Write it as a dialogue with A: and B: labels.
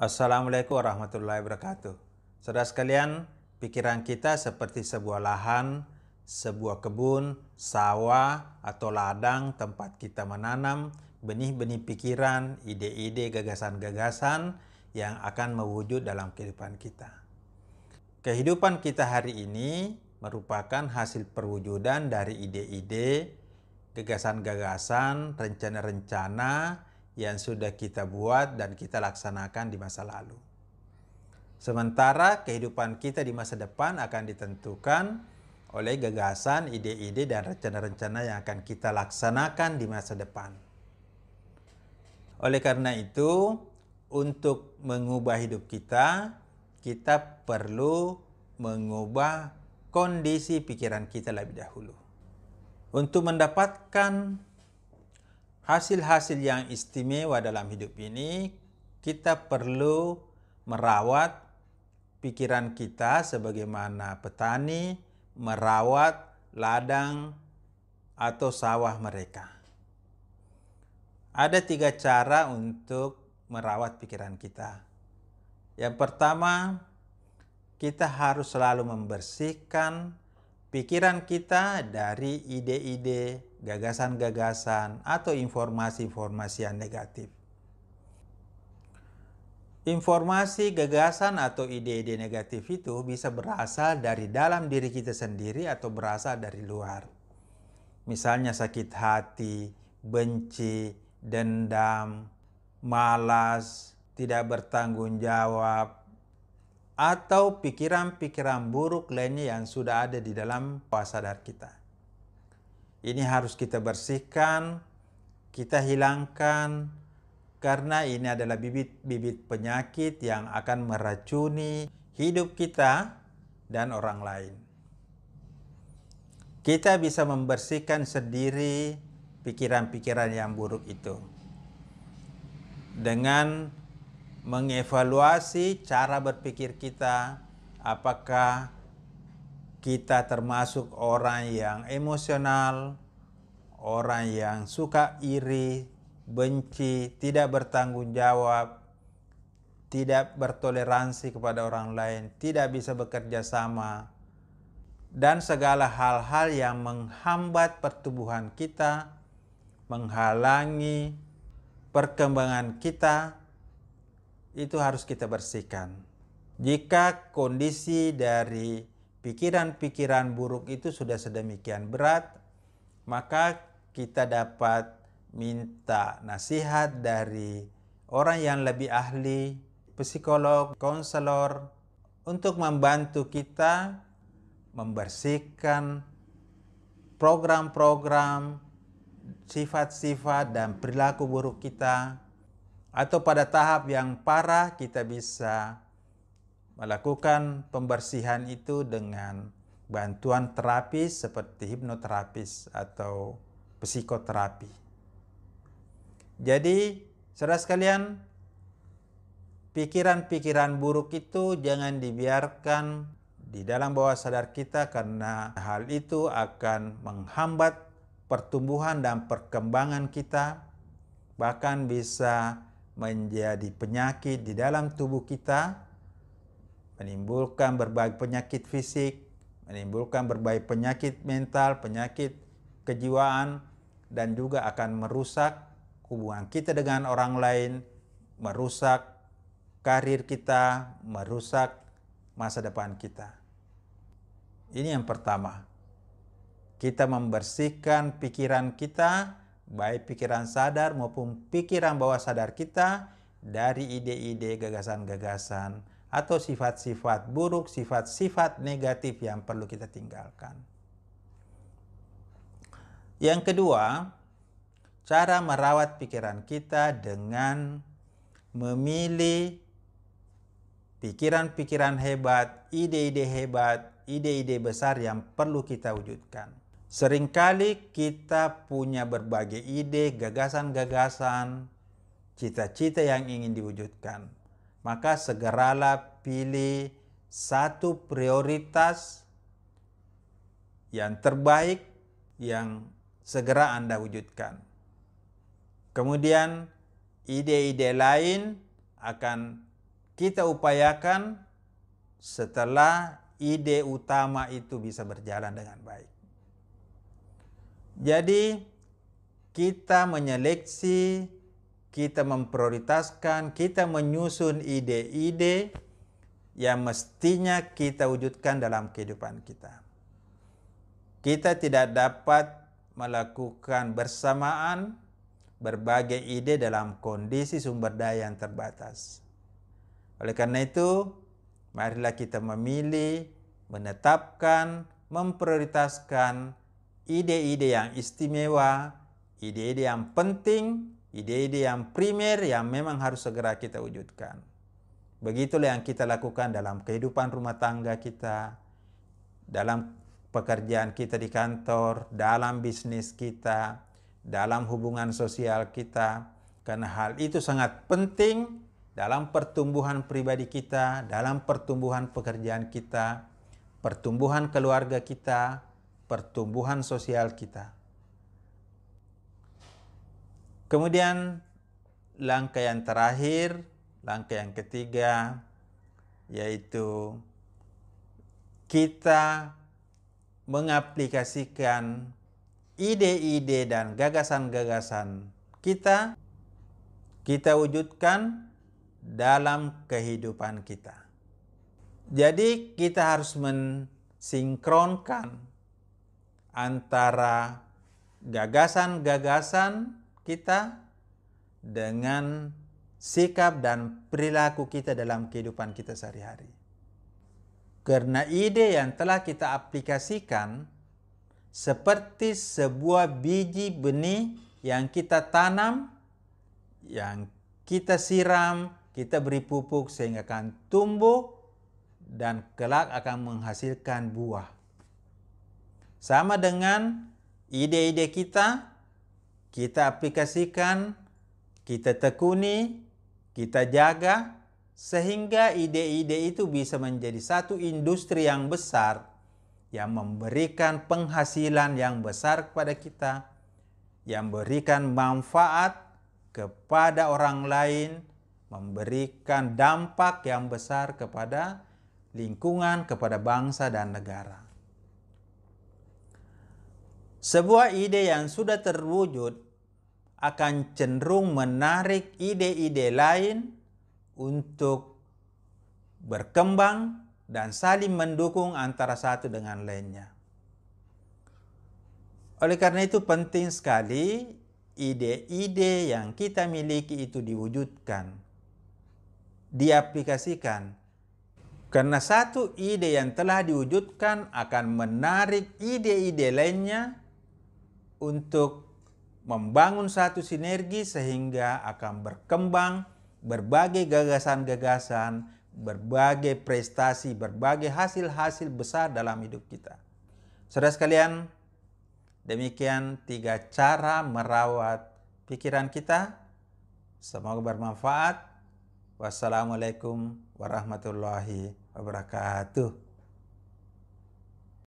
A: Assalamualaikum warahmatullahi wabarakatuh. Saudara sekalian, pikiran kita seperti sebuah lahan, sebuah kebun, sawah, atau ladang tempat kita menanam benih-benih pikiran, ide-ide, gagasan-gagasan yang akan mewujud dalam kehidupan kita. Kehidupan kita hari ini merupakan hasil perwujudan dari ide-ide, gagasan-gagasan, rencana-rencana yang sudah kita buat dan kita laksanakan di masa lalu. Sementara kehidupan kita di masa depan akan ditentukan oleh gagasan, ide-ide, dan rencana-rencana yang akan kita laksanakan di masa depan. Oleh karena itu, untuk mengubah hidup kita, kita perlu mengubah kondisi pikiran kita lebih dahulu. Untuk mendapatkan hasil-hasil yang istimewa dalam hidup ini kita perlu merawat pikiran kita sebagaimana petani merawat ladang atau sawah mereka. Ada tiga cara untuk merawat pikiran kita. Yang pertama, kita harus selalu membersihkan pikiran kita dari ide-ide, gagasan-gagasan, atau informasi-informasi yang negatif. Informasi, gagasan, atau ide-ide negatif itu bisa berasal dari dalam diri kita sendiri atau berasal dari luar. Misalnya sakit hati, benci, dendam, malas, tidak bertanggung jawab, atau pikiran-pikiran buruk lainnya yang sudah ada di dalam bawah sadar kita. Ini harus kita bersihkan, kita hilangkan, karena ini adalah bibit-bibit penyakit yang akan meracuni hidup kita dan orang lain. Kita bisa membersihkan sendiri pikiran-pikiran yang buruk itu dengan mengevaluasi cara berpikir kita, apakah kita termasuk orang yang emosional, orang yang suka iri, benci, tidak bertanggung jawab, tidak bertoleransi kepada orang lain, tidak bisa bekerja sama, dan segala hal-hal yang menghambat pertumbuhan kita, menghalangi perkembangan kita, itu harus kita bersihkan. Jika kondisi dari pikiran-pikiran buruk itu sudah sedemikian berat, maka kita dapat minta nasihat dari orang yang lebih ahli, psikolog, konselor, untuk membantu kita membersihkan program-program, sifat-sifat, dan perilaku buruk kita atau pada tahap yang parah kita bisa melakukan pembersihan itu dengan bantuan terapis seperti hipnoterapis atau psikoterapi. Jadi, saudara sekalian, pikiran-pikiran buruk itu jangan dibiarkan di dalam bawah sadar kita karena hal itu akan menghambat pertumbuhan dan perkembangan kita, bahkan bisa menjadi penyakit di dalam tubuh kita, menimbulkan berbagai penyakit fisik, menimbulkan berbagai penyakit mental, penyakit kejiwaan, dan juga akan merusak hubungan kita dengan orang lain, merusak karir kita, merusak masa depan kita. Ini yang pertama. Kita membersihkan pikiran kita baik pikiran sadar maupun pikiran bawah sadar kita dari ide-ide, gagasan-gagasan, atau sifat-sifat buruk, sifat-sifat negatif yang perlu kita tinggalkan. Yang kedua, cara merawat pikiran kita dengan memilih pikiran-pikiran hebat, ide-ide hebat, ide-ide besar yang perlu kita wujudkan. Seringkali kita punya berbagai ide, gagasan-gagasan, cita-cita yang ingin diwujudkan. Maka segeralah pilih satu prioritas yang terbaik yang segera Anda wujudkan. Kemudian ide-ide lain akan kita upayakan setelah ide utama itu bisa berjalan dengan baik. Jadi kita menyeleksi, kita memprioritaskan, kita menyusun ide-ide yang mestinya kita wujudkan dalam kehidupan kita. Kita tidak dapat melakukan bersamaan berbagai ide dalam kondisi sumber daya yang terbatas. Oleh karena itu, marilah kita memilih, menetapkan, memprioritaskan ide-ide yang istimewa, ide-ide yang penting, ide-ide yang primer yang memang harus segera kita wujudkan. Begitulah yang kita lakukan dalam kehidupan rumah tangga kita, dalam pekerjaan kita di kantor, dalam bisnis kita, dalam hubungan sosial kita, karena hal itu sangat penting dalam pertumbuhan pribadi kita, dalam pertumbuhan pekerjaan kita, pertumbuhan keluarga kita, pertumbuhan sosial kita. Kemudian langkah yang terakhir, langkah yang ketiga yaitu kita mengaplikasikan ide-ide dan gagasan-gagasan kita kita wujudkan dalam kehidupan kita. Jadi kita harus mensinkronkan antara gagasan-gagasan kita dengan sikap dan perilaku kita dalam kehidupan kita sehari-hari. Karena ide yang telah kita aplikasikan seperti sebuah biji benih yang kita tanam, yang kita siram, kita beri pupuk sehingga akan tumbuh dan kelak akan menghasilkan buah. Sama dengan ide-ide kita, kita aplikasikan, kita tekuni, kita jaga, sehingga ide-ide itu bisa menjadi satu industri yang besar yang memberikan penghasilan yang besar kepada kita, yang memberikan manfaat kepada orang lain, memberikan dampak yang besar kepada lingkungan, kepada bangsa dan negara. Sebuah ide yang sudah terwujud akan cenderung menarik ide-ide lain untuk berkembang dan saling mendukung antara satu dengan lainnya. Oleh karena itu penting sekali ide-ide yang kita miliki itu diwujudkan, diaplikasikan. Karena satu ide yang telah diwujudkan akan menarik ide-ide lainnya untuk membangun satu sinergi sehingga akan berkembang berbagai gagasan-gagasan, berbagai prestasi, berbagai hasil-hasil besar dalam hidup kita. Saudara sekalian, demikian tiga cara merawat pikiran kita. Semoga bermanfaat. Wassalamualaikum warahmatullahi wabarakatuh.